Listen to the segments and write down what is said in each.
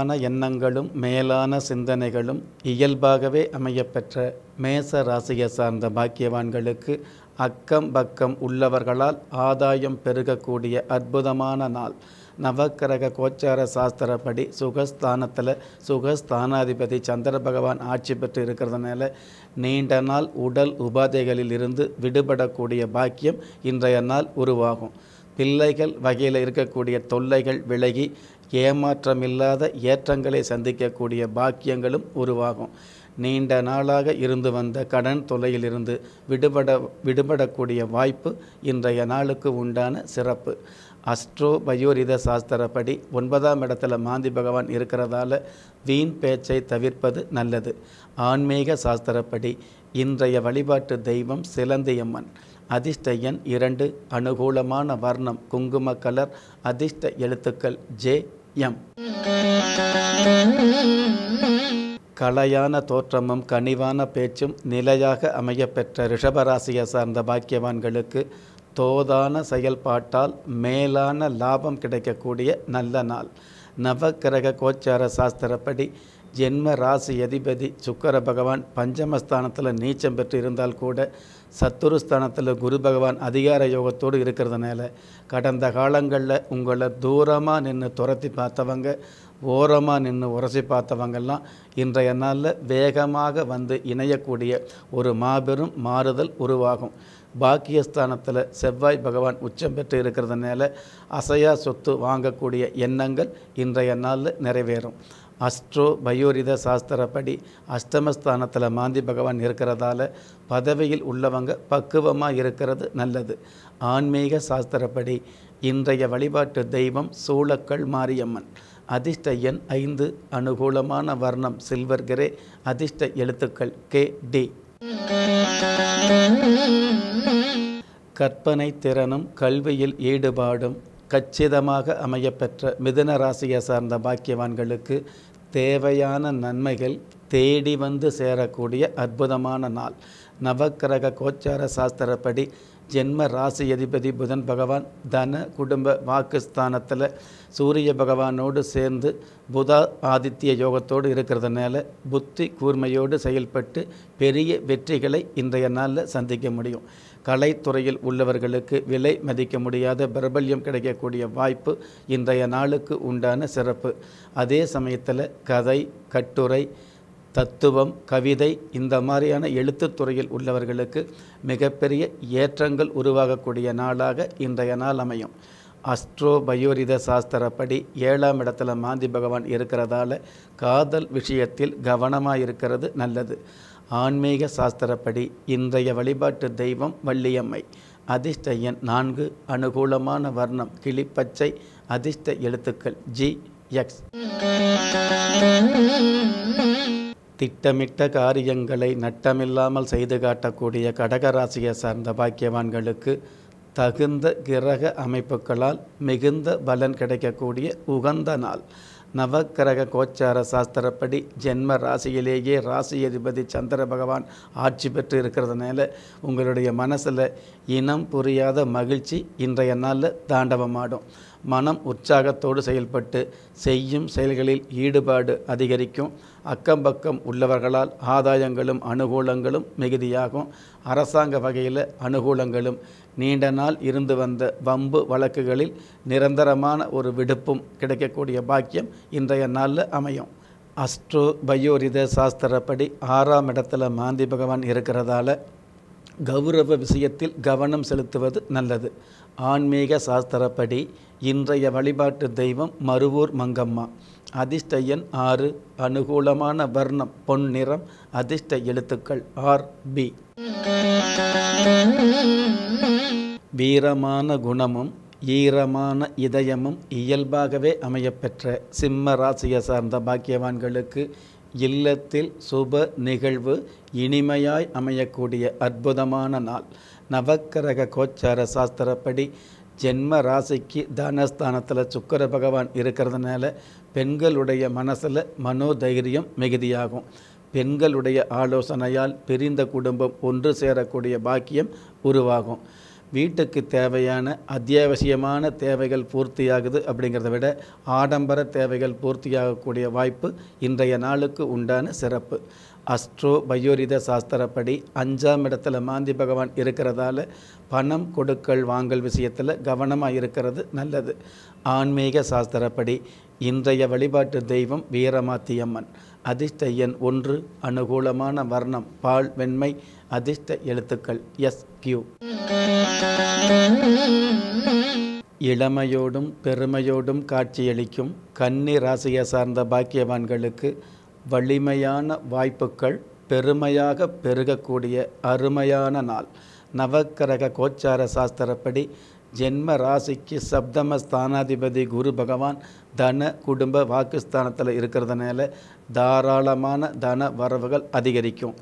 மேலான எண்ணங்களும் மேலான சிந்தனைகளும் இயல்பாகவே அமையப்பெற்ற மேச ராசியை சார்ந்த பாக்கியவான்களுக்கு அக்கம் பக்கம் உள்ளவர்களால் ஆதாயம் பெருகக்கூடிய அற்புதமான நாள் நவக்கிரக கோச்சார சாஸ்திரப்படி சுகஸ்தானத்தில் சுகஸ்தானாதிபதி சந்திர பகவான் ஆட்சி பெற்று இருக்கிறதுனால நீண்ட நாள் உடல் உபாதைகளில் இருந்து விடுபடக்கூடிய பாக்கியம் இன்றைய நாள் உருவாகும் பிள்ளைகள் வகையில் இருக்கக்கூடிய தொல்லைகள் விலகி ஏமாற்றம் இல்லாத ஏற்றங்களை சந்திக்கக்கூடிய பாக்கியங்களும் உருவாகும் நீண்ட நாளாக இருந்து வந்த கடன் தொலையிலிருந்து விடுபட விடுபடக்கூடிய வாய்ப்பு இன்றைய நாளுக்கு உண்டான சிறப்பு அஸ்ட்ரோ பயோரித சாஸ்திரப்படி ஒன்பதாம் இடத்துல மாந்தி பகவான் இருக்கிறதால வீண் பேச்சை தவிர்ப்பது நல்லது ஆன்மீக சாஸ்திரப்படி இன்றைய வழிபாட்டு தெய்வம் சிலந்தியம்மன் அதிர்ஷ்ட இரண்டு அனுகூலமான வர்ணம் குங்கும கலர் அதிர்ஷ்ட எழுத்துக்கள் ஜே எம் கலையான தோற்றமும் கனிவான பேச்சும் நிலையாக அமையப்பெற்ற ரிஷபராசியை சார்ந்த பாக்கியவான்களுக்கு தோதான செயல்பாட்டால் மேலான லாபம் கிடைக்கக்கூடிய நல்ல நாள் நவக்கிரக கோச்சார சாஸ்திரப்படி ஜென்ம ராசி அதிபதி சுக்கர பகவான் பஞ்சமஸ்தானத்தில் நீச்சம் பெற்று இருந்தால் கூட சத்துருஸ்தானத்தில் குரு பகவான் அதிகார யோகத்தோடு இருக்கிறதுனால கடந்த காலங்களில் உங்களை தூரமாக நின்று துரத்தி பார்த்தவங்க ஓரமாக நின்று உரசி பார்த்தவங்கெல்லாம் இன்றைய நாளில் வேகமாக வந்து இணையக்கூடிய ஒரு மாபெரும் மாறுதல் உருவாகும் பாக்கியஸ்தானத்தில் செவ்வாய் பகவான் உச்சம் பெற்று இருக்கிறதுனால அசையா சொத்து வாங்கக்கூடிய எண்ணங்கள் இன்றைய நாளில் நிறைவேறும் அஸ்ட்ரோ பயோரித சாஸ்திரப்படி அஷ்டமஸ்தானத்தில் மாந்தி பகவான் இருக்கிறதால பதவியில் உள்ளவங்க பக்குவமாக இருக்கிறது நல்லது ஆன்மீக சாஸ்திரப்படி இன்றைய வழிபாட்டு தெய்வம் சூளக்கள் மாரியம்மன் அதிர்ஷ்ட எண் ஐந்து அனுகூலமான வர்ணம் சில்வர் கிரே அதிர்ஷ்ட எழுத்துக்கள் கே டி கற்பனை திறனும் கல்வியில் ஈடுபாடும் கச்சிதமாக அமையப்பெற்ற மிதுன ராசியை சார்ந்த பாக்கியவான்களுக்கு தேவையான நன்மைகள் தேடி வந்து சேரக்கூடிய அற்புதமான நாள் நவக்கிரக கோச்சார சாஸ்திரப்படி ஜென்ம ராசி அதிபதி புதன் பகவான் தன குடும்ப வாக்குஸ்தானத்தில் சூரிய பகவானோடு சேர்ந்து புதா ஆதித்ய யோகத்தோடு இருக்கிறதுனால புத்தி கூர்மையோடு செயல்பட்டு பெரிய வெற்றிகளை இன்றைய நாளில் சந்திக்க முடியும் கலைத்துறையில் உள்ளவர்களுக்கு விலை மதிக்க முடியாத பிரபல்யம் கிடைக்கக்கூடிய வாய்ப்பு இன்றைய நாளுக்கு உண்டான சிறப்பு அதே சமயத்தில் கதை கட்டுரை தத்துவம் கவிதை இந்த மாதிரியான எழுத்துத்துறையில் உள்ளவர்களுக்கு மிகப்பெரிய ஏற்றங்கள் உருவாகக்கூடிய நாளாக இன்றைய நாள் அமையும் அஸ்ட்ரோ பயோரித சாஸ்திரப்படி ஏழாம் இடத்துல மாந்தி பகவான் இருக்கிறதால காதல் விஷயத்தில் கவனமாக இருக்கிறது நல்லது ஆன்மீக சாஸ்திரப்படி இன்றைய வழிபாட்டு தெய்வம் வள்ளியம்மை அதிர்ஷ்ட எண் நான்கு அனுகூலமான வர்ணம் கிளிப்பச்சை அதிர்ஷ்ட எழுத்துக்கள் ஜி எக்ஸ் திட்டமிட்ட காரியங்களை நட்டமில்லாமல் செய்து காட்டக்கூடிய கடகராசியை சார்ந்த பாக்கியவான்களுக்கு தகுந்த கிரக அமைப்புகளால் மிகுந்த பலன் கிடைக்கக்கூடிய உகந்த நாள் நவக்கிரக கோச்சார சாஸ்திரப்படி ஜென்ம ராசியிலேயே ராசி அதிபதி சந்திர பகவான் ஆட்சி பெற்று இருக்கிறதுனால உங்களுடைய மனசில் இனம் புரியாத மகிழ்ச்சி இன்றைய நாளில் தாண்டவமாடும் மனம் உற்சாகத்தோடு செயல்பட்டு செய்யும் செயல்களில் ஈடுபாடு அதிகரிக்கும் அக்கம் பக்கம் உள்ளவர்களால் ஆதாயங்களும் அனுகூலங்களும் மிகுதியாகும் அரசாங்க வகையில் அனுகூலங்களும் நீண்ட நாள் இருந்து வந்த வம்பு வழக்குகளில் நிரந்தரமான ஒரு விடுப்பும் கிடைக்கக்கூடிய பாக்கியம் இன்றைய நாளில் அமையும் அஸ்ட்ரோ பயோரித சாஸ்திரப்படி ஆறாம் இடத்துல மாந்தி பகவான் இருக்கிறதால கௌரவ விஷயத்தில் கவனம் செலுத்துவது நல்லது ஆன்மீக சாஸ்திரப்படி இன்றைய வழிபாட்டு தெய்வம் மருவூர் மங்கம்மா அதிர்ஷ்ட எண் ஆறு அனுகூலமான வர்ணம் பொன் நிறம் அதிர்ஷ்ட எழுத்துக்கள் ஆர் பி வீரமான குணமும் ஈரமான இதயமும் இயல்பாகவே அமையப்பெற்ற சிம்ம ராசியை சார்ந்த பாக்கியவான்களுக்கு இல்லத்தில் சுப நிகழ்வு இனிமையாய் அமையக்கூடிய அற்புதமான நாள் நவக்கரக கோச்சார சாஸ்திரப்படி ஜென்ம ராசிக்கு தானஸ்தானத்தில் சுக்கர பகவான் இருக்கிறதுனால பெண்களுடைய மனசில் மனோதைரியம் மிகுதியாகும் பெண்களுடைய ஆலோசனையால் பிரிந்த குடும்பம் ஒன்று சேரக்கூடிய பாக்கியம் உருவாகும் வீட்டுக்கு தேவையான அத்தியாவசியமான தேவைகள் பூர்த்தியாகுது அப்படிங்கிறத விட ஆடம்பர தேவைகள் பூர்த்தியாகக்கூடிய வாய்ப்பு இன்றைய நாளுக்கு உண்டான சிறப்பு அஸ்ட்ரோ பயோரித சாஸ்திரப்படி அஞ்சாம் இடத்துல மாந்தி பகவான் இருக்கிறதால பணம் கொடுக்கல் வாங்கல் விஷயத்தில் கவனமாக இருக்கிறது நல்லது ஆன்மீக சாஸ்திரப்படி இன்றைய வழிபாட்டு தெய்வம் வீரமாத்தியம்மன் அதிர்ஷ்ட எண் ஒன்று அனுகூலமான வர்ணம் பால் வெண்மை அதிர்ஷ்ட எழுத்துக்கள் எஸ் கியூ இளமையோடும் பெருமையோடும் காட்சியளிக்கும் கன்னி ராசியை சார்ந்த பாக்கியவான்களுக்கு வலிமையான வாய்ப்புகள் பெருமையாக பெருகக்கூடிய அருமையான நாள் நவக்கரக கோச்சார சாஸ்திரப்படி ஜென்ம ராசிக்கு சப்தம ஸ்தானாதிபதி குரு பகவான் தன குடும்ப வாக்குஸ்தானத்தில் இருக்கிறதுனால தாராளமான தன வரவுகள் அதிகரிக்கும்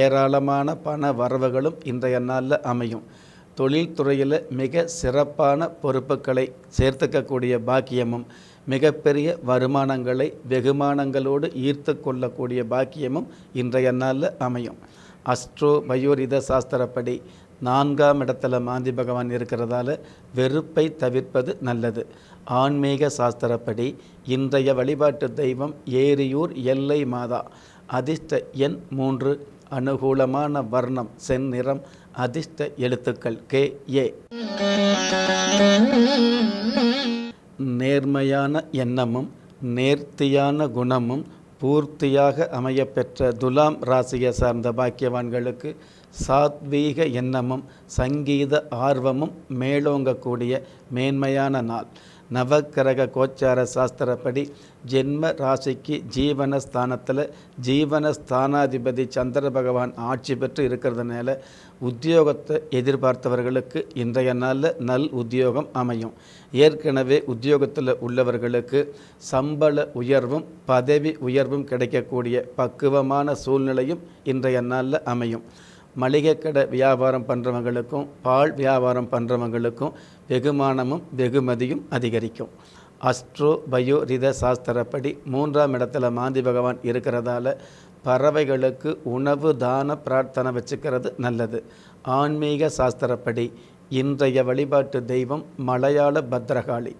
ஏராளமான பண வரவுகளும் இன்றைய நாளில் அமையும் தொழில்துறையில் மிக சிறப்பான பொறுப்புகளை சேர்த்துக்கக்கூடிய பாக்கியமும் மிகப்பெரிய வருமானங்களை வெகுமானங்களோடு ஈர்த்து கொள்ளக்கூடிய பாக்கியமும் இன்றைய நாளில் அமையும் அஸ்ட்ரோ பயோரித சாஸ்திரப்படி நான்காம் இடத்துல மாந்தி பகவான் இருக்கிறதால வெறுப்பை தவிர்ப்பது நல்லது ஆன்மீக சாஸ்திரப்படி இன்றைய வழிபாட்டு தெய்வம் ஏரியூர் எல்லை மாதா அதிர்ஷ்ட எண் மூன்று அனுகூலமான வர்ணம் செந்நிறம் அதிர்ஷ்ட எழுத்துக்கள் கே ஏ நேர்மையான எண்ணமும் நேர்த்தியான குணமும் பூர்த்தியாக அமையப்பெற்ற துலாம் ராசியை சார்ந்த பாக்கியவான்களுக்கு சாத்வீக எண்ணமும் சங்கீத ஆர்வமும் மேலோங்கக்கூடிய மேன்மையான நாள் நவக்கிரக கோச்சார சாஸ்திரப்படி ஜென்ம ராசிக்கு ஜீவனஸ்தானத்தில் ஜீவனஸ்தானாதிபதி சந்திர பகவான் ஆட்சி பெற்று இருக்கிறதுனால உத்தியோகத்தை எதிர்பார்த்தவர்களுக்கு இன்றைய நாளில் நல் உத்தியோகம் அமையும் ஏற்கனவே உத்தியோகத்தில் உள்ளவர்களுக்கு சம்பள உயர்வும் பதவி உயர்வும் கிடைக்கக்கூடிய பக்குவமான சூழ்நிலையும் இன்றைய நாளில் அமையும் மளிகை கடை வியாபாரம் பண்ணுறவங்களுக்கும் பால் வியாபாரம் பண்ணுறவங்களுக்கும் வெகுமானமும் வெகுமதியும் அதிகரிக்கும் அஸ்ட்ரோ பயோ ரித சாஸ்திரப்படி மூன்றாம் இடத்துல மாந்தி பகவான் இருக்கிறதால பறவைகளுக்கு உணவு தான பிரார்த்தனை வச்சுக்கிறது நல்லது ஆன்மீக சாஸ்திரப்படி இன்றைய வழிபாட்டு தெய்வம் மலையாள பத்ரகாளி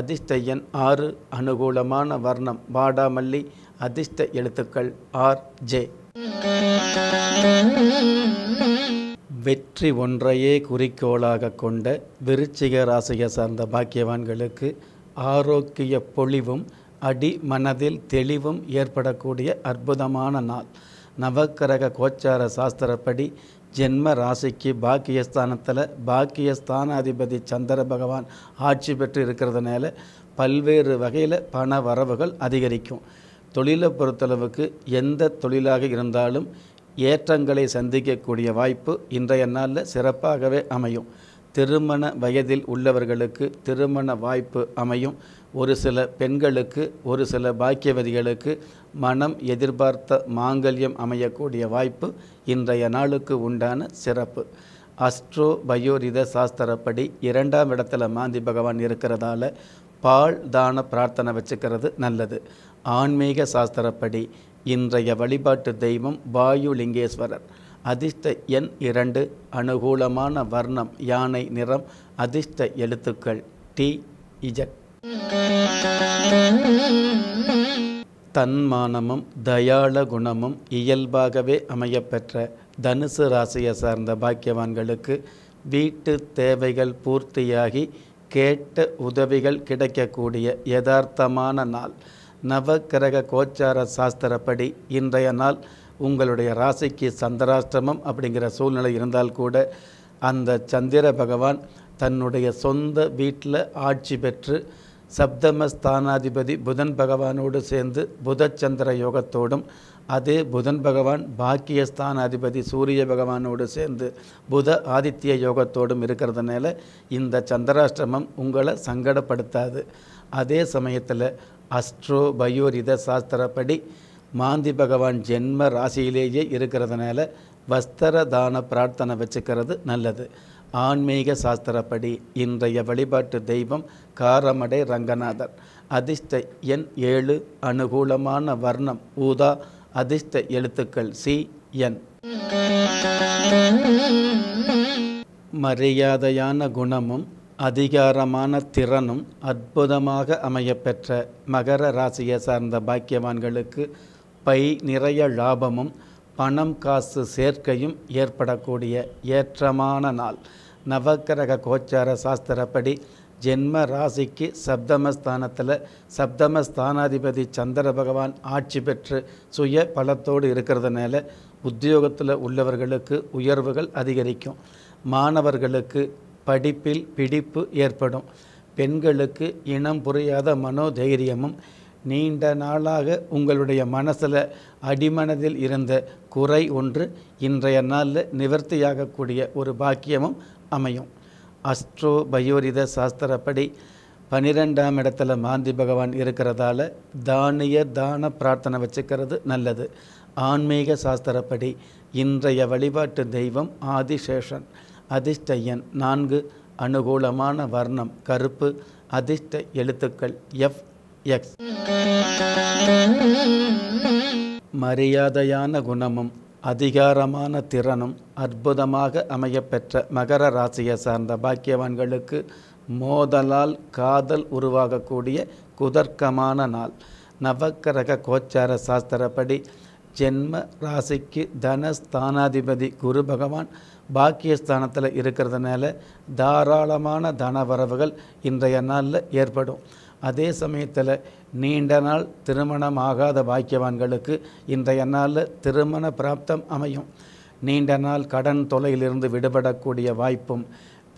அதிர்ஷ்டயன் ஆறு அனுகூலமான வர்ணம் வாடாமல்லி அதிர்ஷ்ட எழுத்துக்கள் ஆர் ஜே வெற்றி ஒன்றையே குறிக்கோளாக கொண்ட விருச்சிக ராசியை சார்ந்த பாக்கியவான்களுக்கு ஆரோக்கிய பொழிவும் அடி மனதில் தெளிவும் ஏற்படக்கூடிய அற்புதமான நாள் நவக்கிரக கோச்சார சாஸ்திரப்படி ஜென்ம ராசிக்கு பாக்கியஸ்தானத்தில் பாக்கியஸ்தான அதிபதி சந்திர பகவான் ஆட்சி பெற்று இருக்கிறதுனால பல்வேறு வகையில் பண வரவுகள் அதிகரிக்கும் தொழிலை பொறுத்தளவுக்கு எந்த தொழிலாக இருந்தாலும் ஏற்றங்களை சந்திக்கக்கூடிய வாய்ப்பு இன்றைய நாளில் சிறப்பாகவே அமையும் திருமண வயதில் உள்ளவர்களுக்கு திருமண வாய்ப்பு அமையும் ஒரு சில பெண்களுக்கு ஒரு சில பாக்கியவதிகளுக்கு மனம் எதிர்பார்த்த மாங்கல்யம் அமையக்கூடிய வாய்ப்பு இன்றைய நாளுக்கு உண்டான சிறப்பு அஸ்ட்ரோ பயோரித சாஸ்திரப்படி இரண்டாம் இடத்துல மாந்தி பகவான் இருக்கிறதால பால் தான பிரார்த்தனை வச்சுக்கிறது நல்லது ஆன்மீக சாஸ்திரப்படி இன்றைய வழிபாட்டு தெய்வம் வாயு லிங்கேஸ்வரர் அதிர்ஷ்ட எண் இரண்டு அனுகூலமான வர்ணம் யானை நிறம் அதிர்ஷ்ட எழுத்துக்கள் டி இஜட் தன்மானமும் தயாள குணமும் இயல்பாகவே அமையப்பெற்ற தனுசு ராசியை சார்ந்த பாக்கியவான்களுக்கு வீட்டு தேவைகள் பூர்த்தியாகி கேட்ட உதவிகள் கிடைக்கக்கூடிய யதார்த்தமான நாள் நவக்கிரக கோச்சார சாஸ்திரப்படி இன்றைய நாள் உங்களுடைய ராசிக்கு சந்திராஷ்டிரமம் அப்படிங்கிற சூழ்நிலை இருந்தால் கூட அந்த சந்திர பகவான் தன்னுடைய சொந்த வீட்டில் ஆட்சி பெற்று சப்தமஸ்தானாதிபதி புதன் பகவானோடு சேர்ந்து புதச்சந்திர யோகத்தோடும் அது புதன் பகவான் பாக்கியஸ்தான் அதிபதி சூரிய பகவானோடு சேர்ந்து புத ஆதித்ய யோகத்தோடும் இருக்கிறதுனால இந்த சந்திராஷ்டிரமம் உங்களை சங்கடப்படுத்தாது அதே சமயத்தில் அஸ்ட்ரோ பயோரித சாஸ்திரப்படி மாந்தி பகவான் ஜென்ம ராசியிலேயே இருக்கிறதுனால வஸ்திர தான பிரார்த்தனை வச்சுக்கிறது நல்லது ஆன்மீக சாஸ்திரப்படி இன்றைய வழிபாட்டு தெய்வம் காரமடை ரங்கநாதர் அதிர்ஷ்ட எண் ஏழு அனுகூலமான வர்ணம் ஊதா அதிர்ஷ்ட எழுத்துக்கள் சி என் மரியாதையான குணமும் அதிகாரமான திறனும் அற்புதமாக அமையப்பெற்ற மகர ராசியை சார்ந்த பாக்கியவான்களுக்கு பை நிறைய லாபமும் பணம் காசு சேர்க்கையும் ஏற்படக்கூடிய ஏற்றமான நாள் நவக்கிரக கோச்சார சாஸ்திரப்படி ஜென்ம ராசிக்கு சப்தமஸ்தானத்தில் சப்தமஸ்தானாதிபதி சந்திர பகவான் ஆட்சி பெற்று சுய பலத்தோடு இருக்கிறதுனால உத்தியோகத்தில் உள்ளவர்களுக்கு உயர்வுகள் அதிகரிக்கும் மாணவர்களுக்கு படிப்பில் பிடிப்பு ஏற்படும் பெண்களுக்கு இனம் புரியாத மனோதைரியமும் நீண்ட நாளாக உங்களுடைய மனசில் அடிமனதில் இருந்த குறை ஒன்று இன்றைய நாளில் நிவர்த்தியாகக்கூடிய ஒரு பாக்கியமும் அமையும் அஸ்ட்ரோ பயோரித சாஸ்திரப்படி பன்னிரெண்டாம் இடத்துல மாந்தி பகவான் இருக்கிறதால தானிய தான பிரார்த்தனை வச்சுக்கிறது நல்லது ஆன்மீக சாஸ்திரப்படி இன்றைய வழிபாட்டு தெய்வம் ஆதிசேஷன் அதிர்ஷ்டையன் நான்கு அனுகூலமான வர்ணம் கருப்பு அதிர்ஷ்ட எழுத்துக்கள் எஃப் எக்ஸ் மரியாதையான குணமும் அதிகாரமான திறனும் அற்புதமாக அமையப்பெற்ற மகர ராசியை சார்ந்த பாக்கியவான்களுக்கு மோதலால் காதல் உருவாகக்கூடிய குதர்க்கமான நாள் நவக்கரக கோச்சார சாஸ்திரப்படி ஜென்ம ராசிக்கு தனஸ்தானாதிபதி குரு பகவான் பாக்கியஸ்தானத்தில் இருக்கிறதுனால தாராளமான தன வரவுகள் இன்றைய நாளில் ஏற்படும் அதே சமயத்தில் நீண்ட நாள் திருமணமாகாத பாக்கியவான்களுக்கு இன்றைய நாளில் திருமண பிராப்தம் அமையும் நீண்ட நாள் கடன் தொலையிலிருந்து விடுபடக்கூடிய வாய்ப்பும்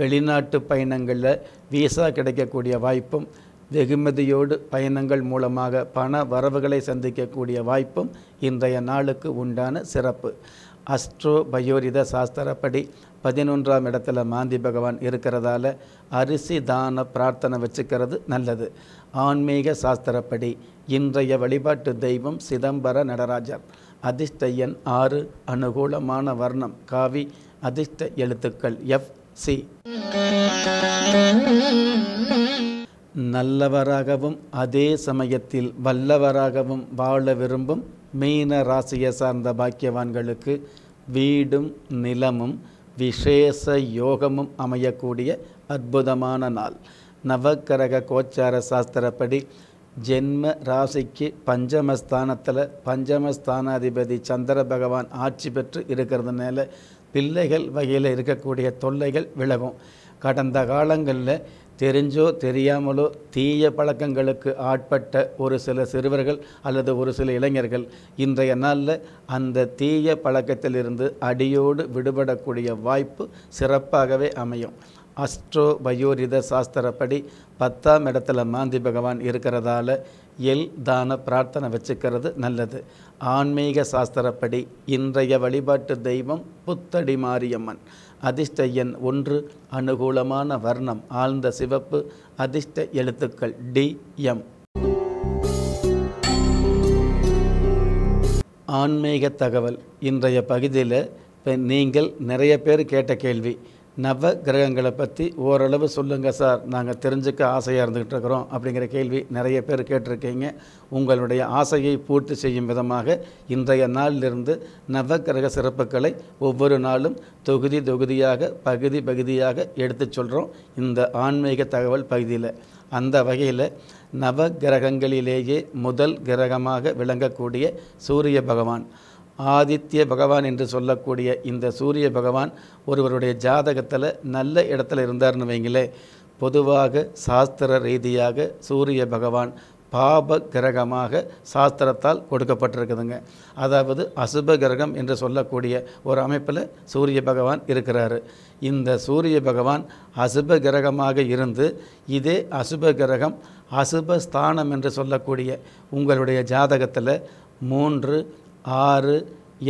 வெளிநாட்டு பயணங்களில் வீசா கிடைக்கக்கூடிய வாய்ப்பும் வெகுமதியோடு பயணங்கள் மூலமாக பண வரவுகளை சந்திக்கக்கூடிய வாய்ப்பும் இன்றைய நாளுக்கு உண்டான சிறப்பு அஸ்ட்ரோ பயோரித சாஸ்திரப்படி பதினொன்றாம் இடத்துல மாந்தி பகவான் இருக்கிறதால அரிசி தான பிரார்த்தனை வச்சுக்கிறது நல்லது ஆன்மீக சாஸ்திரப்படி இன்றைய வழிபாட்டு தெய்வம் சிதம்பர நடராஜர் அதிர்ஷ்டையன் ஆறு அனுகூலமான வர்ணம் காவி அதிர்ஷ்ட எழுத்துக்கள் எஃப் சி நல்லவராகவும் அதே சமயத்தில் வல்லவராகவும் வாழ விரும்பும் மீன ராசியை சார்ந்த பாக்கியவான்களுக்கு வீடும் நிலமும் விசேஷ யோகமும் அமையக்கூடிய அற்புதமான நாள் நவக்கரக கோச்சார சாஸ்திரப்படி ஜென்ம ராசிக்கு பஞ்சமஸ்தானத்தில் பஞ்சமஸ்தானாதிபதி சந்திர பகவான் ஆட்சி பெற்று இருக்கிறதுனால பிள்ளைகள் வகையில் இருக்கக்கூடிய தொல்லைகள் விலகும் கடந்த காலங்களில் தெரிஞ்சோ தெரியாமலோ தீய பழக்கங்களுக்கு ஆட்பட்ட ஒரு சில சிறுவர்கள் அல்லது ஒரு சில இளைஞர்கள் இன்றைய நாளில் அந்த தீய பழக்கத்திலிருந்து அடியோடு விடுபடக்கூடிய வாய்ப்பு சிறப்பாகவே அமையும் அஸ்ட்ரோ பயோரித சாஸ்திரப்படி பத்தாம் இடத்துல மாந்தி பகவான் இருக்கிறதால எல் தான பிரார்த்தனை வச்சுக்கிறது நல்லது ஆன்மீக சாஸ்திரப்படி இன்றைய வழிபாட்டு தெய்வம் புத்தடி மாரியம்மன் அதிர்ஷ்ட எண் ஒன்று அனுகூலமான வர்ணம் ஆழ்ந்த சிவப்பு அதிர்ஷ்ட எழுத்துக்கள் டி எம் ஆன்மீக தகவல் இன்றைய பகுதியில் இப்போ நீங்கள் நிறைய பேர் கேட்ட கேள்வி நவ கிரகங்களை பற்றி ஓரளவு சொல்லுங்கள் சார் நாங்கள் தெரிஞ்சுக்க ஆசையாக இருந்துக்கிட்டு இருக்கிறோம் அப்படிங்கிற கேள்வி நிறைய பேர் கேட்டிருக்கீங்க உங்களுடைய ஆசையை பூர்த்தி செய்யும் விதமாக இன்றைய நாளிலிருந்து நவ கிரக சிறப்புகளை ஒவ்வொரு நாளும் தொகுதி தொகுதியாக பகுதி பகுதியாக எடுத்து சொல்கிறோம் இந்த ஆன்மீக தகவல் பகுதியில் அந்த வகையில் நவ கிரகங்களிலேயே முதல் கிரகமாக விளங்கக்கூடிய சூரிய பகவான் ஆதித்ய பகவான் என்று சொல்லக்கூடிய இந்த சூரிய பகவான் ஒருவருடைய ஜாதகத்தில் நல்ல இடத்துல இருந்தார்னு வைங்களே பொதுவாக சாஸ்திர ரீதியாக சூரிய பகவான் பாப கிரகமாக சாஸ்திரத்தால் கொடுக்கப்பட்டிருக்குதுங்க அதாவது அசுப கிரகம் என்று சொல்லக்கூடிய ஒரு அமைப்பில் சூரிய பகவான் இருக்கிறாரு இந்த சூரிய பகவான் அசுப கிரகமாக இருந்து இதே அசுப கிரகம் அசுப ஸ்தானம் என்று சொல்லக்கூடிய உங்களுடைய ஜாதகத்தில் மூன்று ஆறு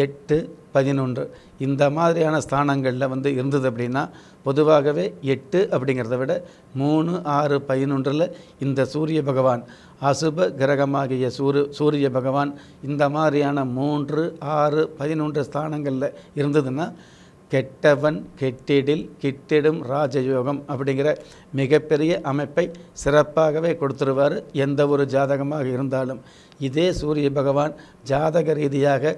எட்டு பதினொன்று இந்த மாதிரியான ஸ்தானங்களில் வந்து இருந்தது அப்படின்னா பொதுவாகவே எட்டு அப்படிங்கிறத விட மூணு ஆறு பதினொன்றில் இந்த சூரிய பகவான் அசுப கிரகமாகிய சூரிய சூரிய பகவான் இந்த மாதிரியான மூன்று ஆறு பதினொன்று ஸ்தானங்களில் இருந்ததுன்னா கெட்டவன் கெட்டிடில் கிட்டிடும் ராஜயோகம் அப்படிங்கிற மிகப்பெரிய அமைப்பை சிறப்பாகவே கொடுத்துருவார் எந்த ஒரு ஜாதகமாக இருந்தாலும் இதே சூரிய பகவான் ஜாதக ரீதியாக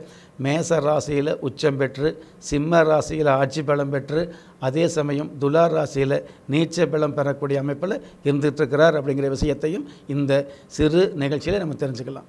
மேச ராசியில் உச்சம் பெற்று சிம்ம ராசியில் ஆட்சி பலம் பெற்று அதே சமயம் துலார் ராசியில் நீச்ச பலம் பெறக்கூடிய அமைப்பில் இருந்துகிட்ருக்கிறார் அப்படிங்கிற விஷயத்தையும் இந்த சிறு நிகழ்ச்சியில் நம்ம தெரிஞ்சுக்கலாம்